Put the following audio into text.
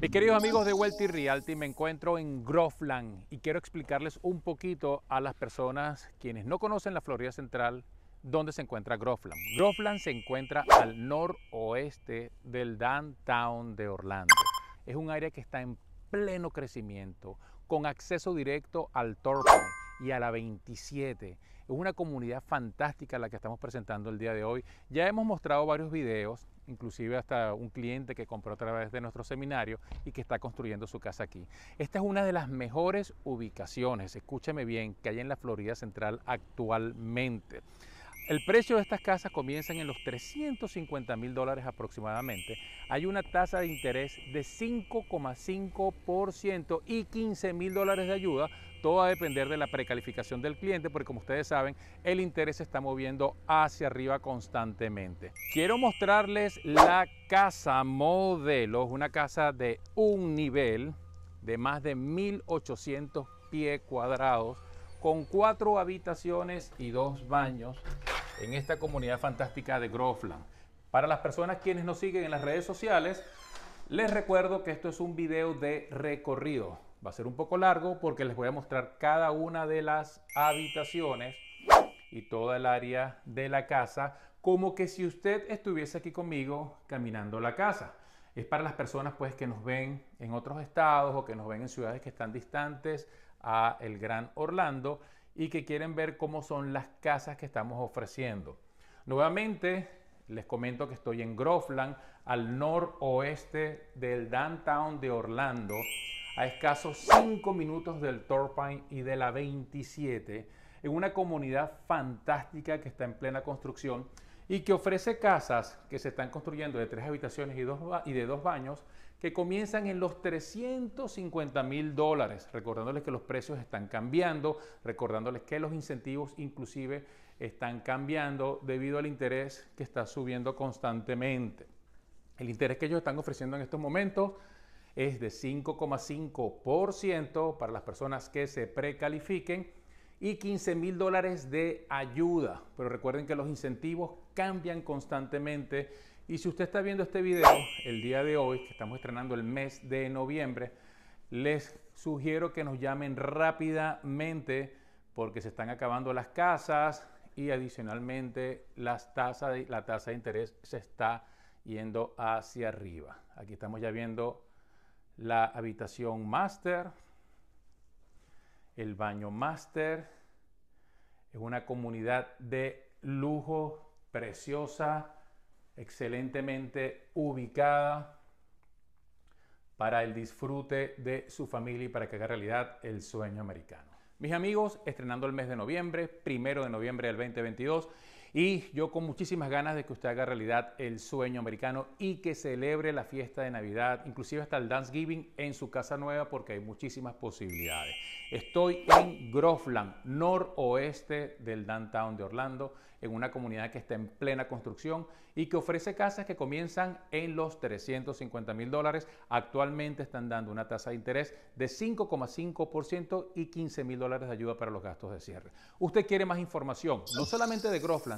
Mis queridos amigos de Welty Realty, me encuentro en Groveland y quiero explicarles un poquito a las personas quienes no conocen la Florida Central dónde se encuentra Groveland. Groveland se encuentra al noroeste del downtown de Orlando. Es un área que está en pleno crecimiento, con acceso directo al Torrey y a la 27. Es una comunidad fantástica la que estamos presentando el día de hoy. Ya hemos mostrado varios videos, inclusive hasta un cliente que compró a través de nuestro seminario y que está construyendo su casa aquí. Esta es una de las mejores ubicaciones, escúchame bien, que hay en la Florida Central actualmente. El precio de estas casas comienza en los 350 mil dólares aproximadamente. Hay una tasa de interés de 5,5% y 15 mil dólares de ayuda. Todo va a depender de la precalificación del cliente porque como ustedes saben, el interés se está moviendo hacia arriba constantemente. Quiero mostrarles la casa modelo, una casa de un nivel de más de 1800 pies cuadrados con cuatro habitaciones y dos baños en esta comunidad fantástica de Groveland. Para las personas quienes nos siguen en las redes sociales, les recuerdo que esto es un video de recorrido. Va a ser un poco largo porque les voy a mostrar cada una de las habitaciones y toda el área de la casa, como que si usted estuviese aquí conmigo caminando la casa. Es para las personas pues que nos ven en otros estados o que nos ven en ciudades que están distantes a el Gran Orlando y que quieren ver cómo son las casas que estamos ofreciendo. Nuevamente, les comento que estoy en Groveland, al noroeste del downtown de Orlando, a escasos 5 minutos del Torpine y de la 27, en una comunidad fantástica que está en plena construcción y que ofrece casas que se están construyendo de tres habitaciones y, dos y de dos baños que comienzan en los 350 mil dólares, recordándoles que los precios están cambiando, recordándoles que los incentivos inclusive están cambiando debido al interés que está subiendo constantemente. El interés que ellos están ofreciendo en estos momentos es de 5,5% para las personas que se precalifiquen y 15 mil dólares de ayuda. Pero recuerden que los incentivos cambian constantemente y si usted está viendo este video el día de hoy, que estamos estrenando el mes de noviembre, les sugiero que nos llamen rápidamente porque se están acabando las casas y adicionalmente las tasas de, la tasa de interés se está yendo hacia arriba. Aquí estamos ya viendo la habitación master el baño Master Es una comunidad de lujo, preciosa, excelentemente ubicada para el disfrute de su familia y para que haga realidad el sueño americano. Mis amigos, estrenando el mes de noviembre, primero de noviembre del 2022. Y yo con muchísimas ganas de que usted haga realidad el sueño americano y que celebre la fiesta de Navidad, inclusive hasta el Thanksgiving en su casa nueva porque hay muchísimas posibilidades. Estoy en Groveland, noroeste del downtown de Orlando, en una comunidad que está en plena construcción y que ofrece casas que comienzan en los 350 mil dólares. Actualmente están dando una tasa de interés de 5,5% y 15 mil dólares de ayuda para los gastos de cierre. Usted quiere más información, no solamente de Groveland,